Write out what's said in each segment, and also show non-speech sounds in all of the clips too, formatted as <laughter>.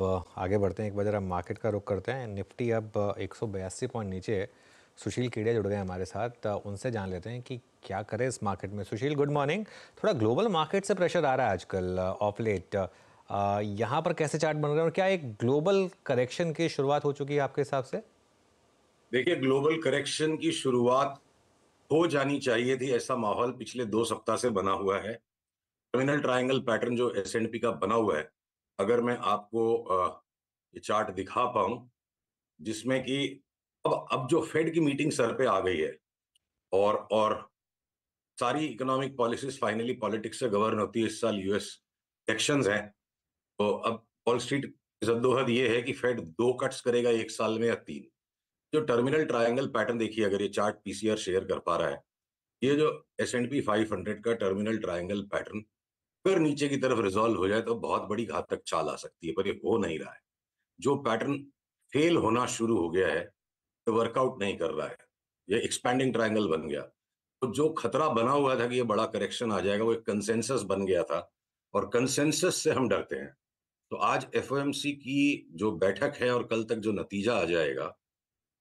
अब आगे बढ़ते हैं एक बार जरा मार्केट का रुख करते हैं निफ्टी अब एक पॉइंट नीचे सुशील कीड़े जुड़ गए हमारे साथ उनसे जान लेते हैं कि क्या करें इस मार्केट में सुशील गुड मॉर्निंग थोड़ा ग्लोबल मार्केट से प्रेशर आ रहा है आजकल ऑफ लेट यहाँ पर कैसे चार्ट बन रहे हैं और क्या एक ग्लोबल करेक्शन की शुरुआत हो चुकी है आपके हिसाब से देखिए ग्लोबल करेक्शन की शुरुआत हो जानी चाहिए थी ऐसा माहौल पिछले दो सप्ताह से बना हुआ है टर्मिनल ट्रायंगल पैटर्न जो एस का बना हुआ है अगर मैं आपको ये चार्ट दिखा पाऊं जिसमें कि अब अब जो फेड की मीटिंग सर पे आ गई है और और सारी इकोनॉमिक पॉलिसीज फाइनली पॉलिटिक्स से गवर्न होती है इस साल यूएस इलेक्शन है तो अब वॉल स्ट्रीट जद्दोहद ये है कि फेड दो कट्स करेगा एक साल में या तीन जो टर्मिनल ट्रायंगल पैटर्न देखिए अगर ये चार्ट पीसीआर शेयर कर पा रहा है ये जो S and P five hundred का टर्मिनल ट्रायंगल पैटर्न फिर नीचे की तरफ रिजॉल्व हो जाए तो बहुत बड़ी घात तक चाल आ सकती है पर ये हो नहीं रहा है जो पैटर्न फेल होना शुरू हो गया है तो वर्कआउट नहीं कर रहा है ये एक्सपैंडिंग ट्रायंगल बन गया तो जो खतरा बना हुआ था कि ये बड़ा करेक्शन आ जाएगा वो एक कंसेंसस बन गया था और कंसेंसस से हम डरते हैं तो आज एफ की जो बैठक है और कल तक जो नतीजा आ जाएगा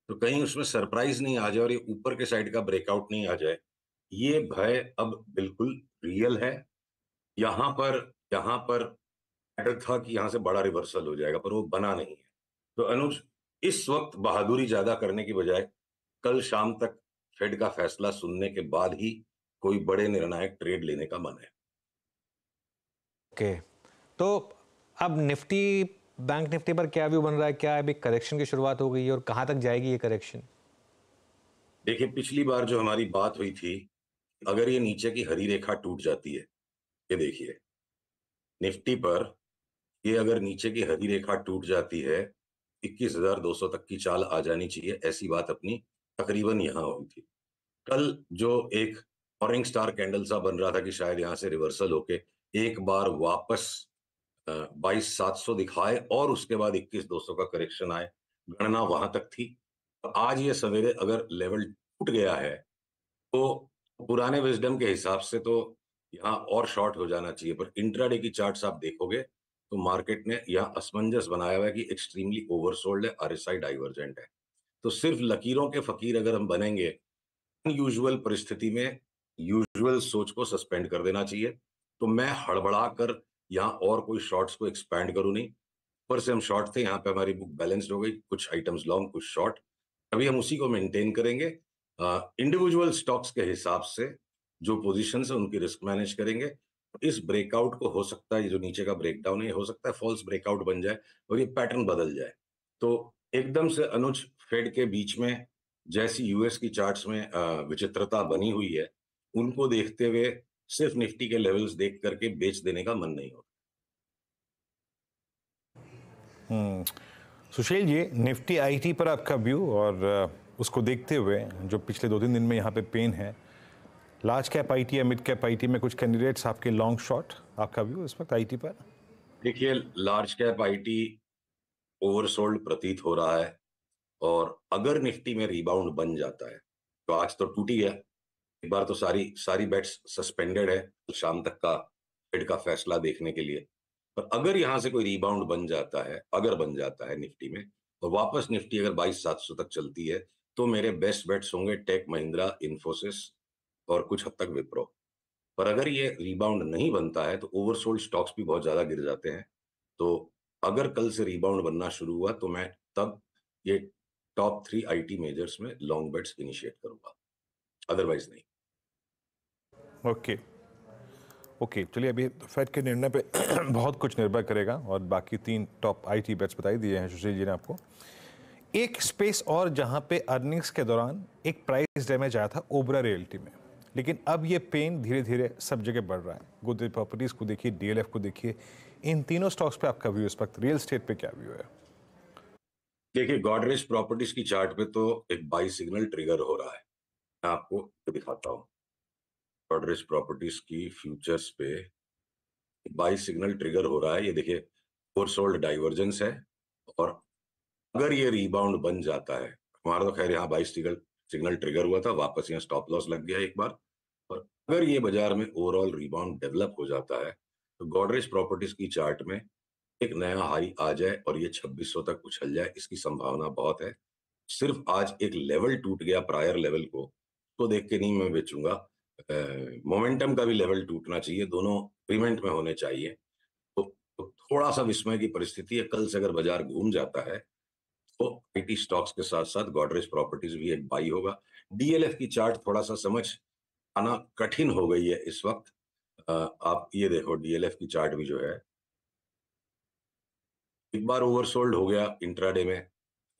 तो कहीं उसमें सरप्राइज नहीं आ जाए और ये ऊपर के साइड का ब्रेकआउट नहीं आ जाए ये भय अब बिल्कुल रियल है यहाँ पर यहां पर पैटर्न था कि यहाँ से बड़ा रिवर्सल हो जाएगा पर वो बना नहीं है तो अनुज इस वक्त बहादुरी ज्यादा करने की बजाय कल शाम तक फेड का फैसला सुनने के बाद ही कोई बड़े निर्णायक ट्रेड लेने का मन है okay. तो अब निफ्टी बैंक निफ्टी पर क्या व्यू बन रहा है क्या अभी करेक्शन की शुरुआत हो गई है और कहाँ तक जाएगी ये करेक्शन देखिए पिछली बार जो हमारी बात हुई थी अगर ये नीचे की हरी रेखा टूट जाती है ये देखिए निफ्टी पर ये अगर नीचे की हरी रेखा टूट जाती है 21,200 तक की चाल आ जानी चाहिए ऐसी बात अपनी तकरीबन यहां हुई थी कल जो एक ऑरेंज स्टार कैंडल सा बन रहा था कि शायद यहां से रिवर्सल होके एक बार वापस बाईस सात सौ दिखाए और उसके बाद इक्कीस दो सौ का करेक्शन आए गणना वहां तक थी तो आज ये सवेरे अगर लेवल टूट गया है तो पुराने विजडम के हिसाब से तो यहाँ और शॉर्ट हो जाना चाहिए पर इंट्राडे की चार्ट आप देखोगे तो मार्केट ने यहाँ असमंजस बनाया हुआ है कि एक्सट्रीमली ओवरसोल्ड है आर डाइवर्जेंट है तो सिर्फ लकीरों के फकीर अगर हम बनेंगे अनयूजल परिस्थिति में यूजुअल सोच को सस्पेंड कर देना चाहिए तो मैं हड़बड़ा कर यहाँ और कोई शॉर्ट्स को एक्सपैंड करूँ नहीं ऊपर से हम शॉर्ट थे यहाँ पे हमारी बुक बैलेंस्ड हो गई कुछ आइटम्स लॉन्ग कुछ शॉर्ट अभी हम उसी को मेंटेन करेंगे इंडिविजुअल स्टॉक्स के हिसाब से जो पोजिशन है उनकी रिस्क मैनेज करेंगे इस ब्रेकआउट को हो सकता है जो नीचे का ब्रेकडाउन है हो सकता है फॉल्स ब्रेकआउट बन जाए और ये पैटर्न बदल जाए तो एकदम से अनुज फेड के बीच में जैसी यूएस की चार्ट्स में विचित्रता बनी हुई है उनको देखते हुए सिर्फ निफ्टी के लेवल्स देख करके बेच देने का मन नहीं होता हम्म, सुशील जी निफ्टी आईटी पर आपका व्यू और उसको देखते हुए जो पिछले दो तीन दिन में यहाँ पे पेन है लार्ज कैप आईटी या मिड कैप आईटी में कुछ कैंडिडेट्स आपके लॉन्ग शॉट आपका व्यू इस वक्त आईटी पर देखिए लार्ज कैप आईटी ओवरसोल्ड प्रतीत हो रहा है और अगर निफ्टी में रिबाउंड बन जाता है तो आज तो टूटी है एक बार तो सारी सारी बैट्स सस्पेंडेड है तो शाम तक का हेड का फैसला देखने के लिए पर अगर यहाँ से कोई रिबाउंड बन जाता है अगर बन जाता है निफ्टी में तो वापस निफ्टी अगर बाईस तक चलती है तो मेरे बेस्ट बेट्स होंगे टेक महिंद्रा इन्फोसिस और कुछ हद तक विप्रो पर अगर ये रीबाउंड नहीं बनता है तो ओवरसोल्ड स्टॉक्स भी बहुत ज्यादा गिर जाते हैं तो अगर कल से रीबाउंड बनना शुरू हुआ तो मैं तब ये टॉप थ्री आईटी मेजर्स में लॉन्ग बेट्स इनिशिएट करूंगा अदरवाइज नहीं ओके ओके चलिए अभी फेड के निर्णय पे <clears throat> बहुत कुछ निर्भर करेगा और बाकी तीन टॉप आईटी बेट्स बताई दिए हैं सुशील जी ने आपको एक स्पेस और जहां पे अर्निंग्स के दौरान एक प्राइस डैमेज आया था ओबरा रियल्टी में लेकिन अब ये पेन धीरे धीरे सब जगह बढ़ रहा है गोदरेज प्रॉपर्टीज़ को देखिए डीएलएफ को देखिए इन तीनों स्टॉक्स पे आपका व्यू इस वक्त रियल स्टेट पे क्या व्यू है देखिए गॉडरेज प्रॉपर्टीज की चार्ट में तो एक बाई सिग्नल ट्रिगर हो रहा है मैं आपको दिखाता हूँ गॉडरेज प्रॉपर्टीज की फ्यूचर्स पे बाई सिग्नल ट्रिगर हो रहा है ये देखिए फोरसोल्ड डाइवर्जेंस है और अगर ये रिबाउंड बन जाता है हमारा तो खैर यहाँ बाई सिग्नल सिग्नल ट्रिगर हुआ था वापस यहाँ स्टॉप लॉस लग गया एक बार और अगर ये बाजार में ओवरऑल रिबाउंड डेवलप हो जाता है तो गोडरेज प्रॉपर्टीज की चार्ट में एक नया हाई आ जाए और ये 2600 तक उछल जाए इसकी संभावना बहुत है सिर्फ आज एक लेवल टूट गया प्रायर लेवल को तो देख के नहीं मैं बेचूंगा मोमेंटम का भी लेवल टूटना चाहिए दोनों प्रीमेंट में होने चाहिए तो, तो थोड़ा सा विस्मय की परिस्थिति है कल से अगर बाजार घूम जाता है आईटी स्टॉक्स के साथ साथ गोडरेज प्रॉपर्टीज भी एक बाई होगा डीएलएफ की चार्ट थोड़ा सा समझ आना कठिन हो गई है इस वक्त आप ये देखो डीएलएफ की चार्ट भी जो है एक बार ओवरसोल्ड हो गया इंट्राडे में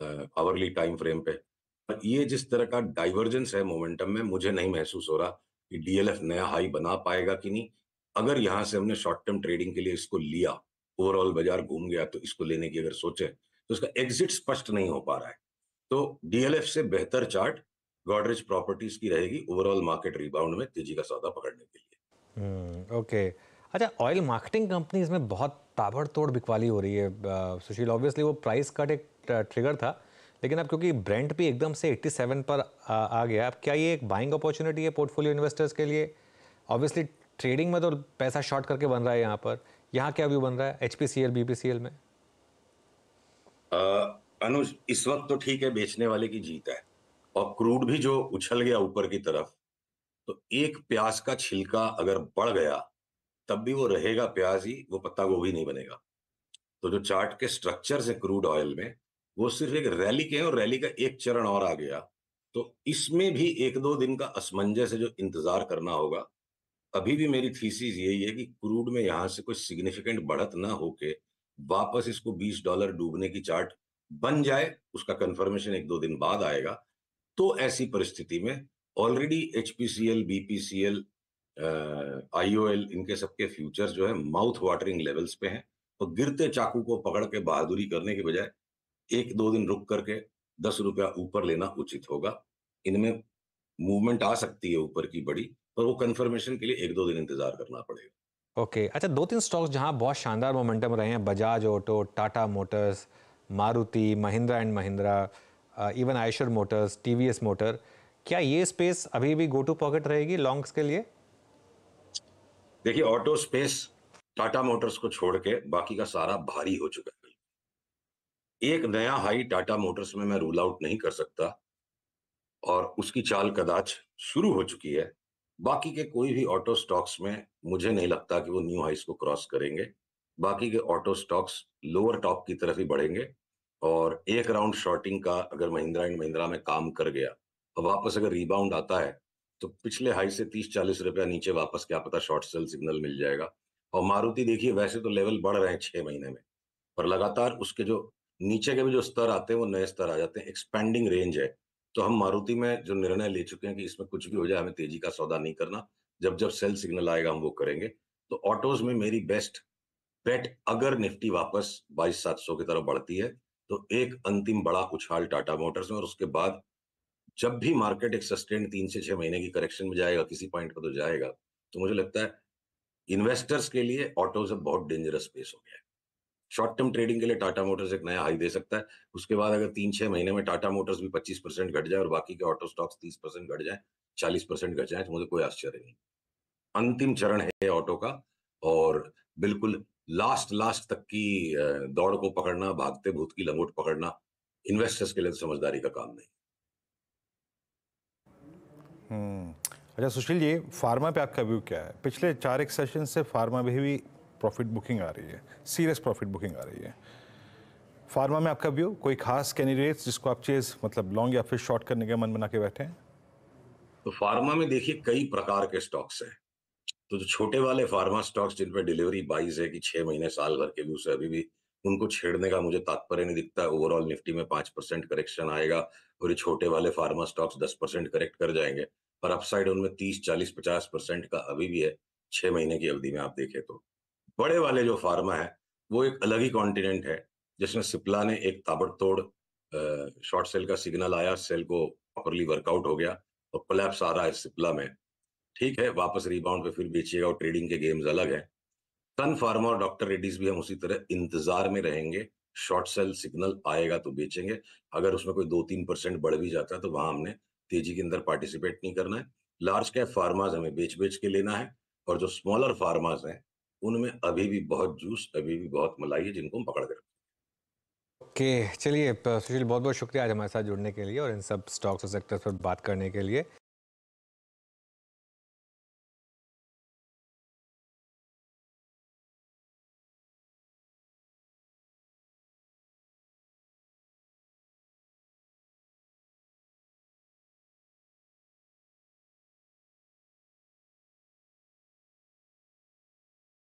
आवरली टाइम फ्रेम पे पर ये जिस तरह का डाइवर्जेंस है मोमेंटम में मुझे नहीं महसूस हो रहा कि डीएलएफ नया हाई बना पाएगा कि नहीं अगर यहां से हमने शॉर्ट टर्म ट्रेडिंग के लिए इसको लिया ओवरऑल बाजार घूम गया तो इसको लेने की अगर सोचे तो उसका एग्जिट स्पष्ट नहीं हो पा रहा है तो डीएलएफ से बेहतर चार्ट गॉडरेज प्रॉपर्टीज की रहेगी ओवरऑल मार्केट रिबाउंड में तेजी का सौदा पकड़ने के लिए ओके हम्म, अच्छा ऑयल मार्केटिंग कंपनीज में बहुत ताबड़तोड़ बिकवाली हो रही है सुशील ऑब्वियसली वो प्राइस कट एक ट्रिगर था लेकिन अब क्योंकि ब्रांड भी एकदम से 87 पर आ, आ गया अब क्या ये एक बाइंग अपॉर्चुनिटी है पोर्टफोलियो इन्वेस्टर्स के लिए ऑब्वियसली ट्रेडिंग में तो पैसा शॉर्ट करके बन रहा है यहाँ पर यहाँ क्या व्यू बन रहा है H P C L B P C L में अनुज इस वक्त तो ठीक है बेचने वाले की जीत है और क्रूड भी जो उछल गया ऊपर की तरफ तो एक प्याज का छिलका अगर बढ़ गया तब भी वो रहेगा प्याज ही वो पत्ता गोभी नहीं बनेगा तो जो चार्ट के स्ट्रक्चर है क्रूड ऑयल में वो सिर्फ एक रैली के हैं और रैली का एक चरण और आ गया तो इसमें भी एक दो दिन का असमंजस है जो इंतजार करना होगा अभी भी मेरी थीसीज यही है कि क्रूड में यहाँ से कोई सिग्निफिकेंट बढ़त ना होके वापस इसको 20 डॉलर डूबने की चार्ट बन जाए उसका कंफर्मेशन एक दो दिन बाद आएगा तो ऐसी परिस्थिति में already H P C L B P C L IO L इनके सबके फ्यूचर जो है माउथ वाटरिंग लेवल्स पे हैं और गिरते चाकू को पकड़ के बहादुरी करने के बजाय एक दो दिन रुक करके दस रुपया ऊपर लेना उचित होगा इनमें मूवमेंट आ सकती है ऊपर की बड़ी पर वो कंफर्मेशन के लिए एक दो दिन इंतजार करना पड़ेगा ओके okay. अच्छा दो तीन स्टॉक्स जहाँ बहुत शानदार मोमेंटम रहे हैं Bajaj Auto Tata Motors Maruti Mahindra and Mahindra even Eicher Motors TVS Motor क्या ये स्पेस अभी भी गो टू पॉकेट रहेगी लॉन्ग्स के लिए देखिए ऑटो स्पेस टाटा मोटर्स को छोड़ के बाकी का सारा भारी हो चुका है एक नया हाई टाटा मोटर्स में मैं रूल आउट नहीं कर सकता और उसकी चाल कदाच शुरू हो चुकी है बाकी के कोई भी ऑटो स्टॉक्स में मुझे नहीं लगता कि वो न्यू हाइस को क्रॉस करेंगे बाकी के ऑटो स्टॉक्स लोअर टॉप की तरफ ही बढ़ेंगे और एक राउंड शॉर्टिंग का अगर महिंद्रा एंड महिंद्रा में काम कर गया और वापस अगर रिबाउंड आता है तो पिछले हाई से तीस चालीस रुपया नीचे वापस क्या पता शॉर्ट सेल सिग्नल मिल जाएगा और मारुति देखिए वैसे तो लेवल बढ़ रहे हैं छह महीने में पर लगातार उसके जो नीचे के भी जो स्तर आते हैं वो नए स्तर आ जाते हैं एक्सपेंडिंग रेंज है तो हम मारुति में जो निर्णय ले चुके हैं कि इसमें कुछ भी हो जाए हमें तेजी का सौदा नहीं करना जब जब सेल सिग्नल आएगा हम वो करेंगे तो ऑटोज में मेरी बेस्ट बेट अगर निफ्टी वापस बाईस सात सौ की तरफ बढ़ती है तो एक अंतिम बड़ा उछाल टाटा मोटर्स में और उसके बाद जब भी मार्केट एक सस्टेन तीन से छह महीने की करेक्शन में जाएगा किसी पॉइंट पर तो जाएगा तो मुझे लगता है इन्वेस्टर्स के लिए ऑटोज अब बहुत डेंजरस स्पेस हो गया है शॉर्ट टर्म ट्रेडिंग के लिए टाटा मोटर्स एक नया हाई दे सकता है उसके बाद अगर तीन छह महीने में टाटा मोटर्स भी पच्चीस परसेंट घट जाए और बाकी के ऑटो स्टॉक्स तीस परसेंट घट जाए चालीस परसेंट घट जाए तो मुझे कोई आश्चर्य नहीं अंतिम चरण है ऑटो का और बिल्कुल लास्ट लास्ट तक की दौड़ को पकड़ना भागते भूत की लंगोट पकड़ना इन्वेस्टर्स के लिए तो समझदारी का काम नहीं हम्म, अच्छा सुशील जी फार्मा पे आपका व्यू क्या है पिछले चार एक सेशन से फार्मा भी भी प्रॉफिट बुकिंग आ रही है सीरियस प्रॉफिट बुकिंग आ रही है फार्मा में आपका व्यू कोई खास कैंडिडेट्स जिसको आप चेज मतलब लॉन्ग या फिर शॉर्ट करने के मन बना के बैठे हैं तो फार्मा में देखिए कई प्रकार के स्टॉक्स हैं तो जो छोटे वाले फार्मा स्टॉक्स जिन पर डिलीवरी बाईस है कि छह महीने साल भर के व्यू से अभी भी उनको छेड़ने का मुझे तात्पर्य नहीं दिखता ओवरऑल निफ्टी में पांच परसेंट करेक्शन आएगा और ये छोटे वाले फार्मा स्टॉक्स दस परसेंट करेक्ट कर जाएंगे पर अपसाइड उनमें तीस चालीस पचास परसेंट का अभी भी है छह महीने की अवधि में आप देखें तो बड़े वाले जो फार्मा है वो एक अलग ही कॉन्टिनेंट है जिसमें सिप्ला ने एक ताबड़तोड़ शॉर्ट सेल का सिग्नल आया सेल को प्रॉपरली वर्कआउट हो गया और प्लेप्स आ रहा है सिप्ला में ठीक है वापस रिबाउंड पे फिर बेचिएगा और ट्रेडिंग के गेम्स अलग है सन फार्मा और डॉक्टर रेड्डीज भी हम उसी तरह इंतजार में रहेंगे शॉर्ट सेल सिग्नल आएगा तो बेचेंगे अगर उसमें कोई दो तीन परसेंट बढ़ भी जाता है तो वहां हमने तेजी के अंदर पार्टिसिपेट नहीं करना है लार्ज कैप फार्माज हमें बेच बेच के लेना है और जो स्मॉलर फार्मास हैं उनमें अभी भी बहुत जूस अभी भी बहुत मलाई है जिनको हम पकड़ कर ओके चलिए सुशील बहुत बहुत शुक्रिया आज हमारे साथ जुड़ने के लिए और इन सब स्टॉक्स और सेक्टर्स पर बात करने के लिए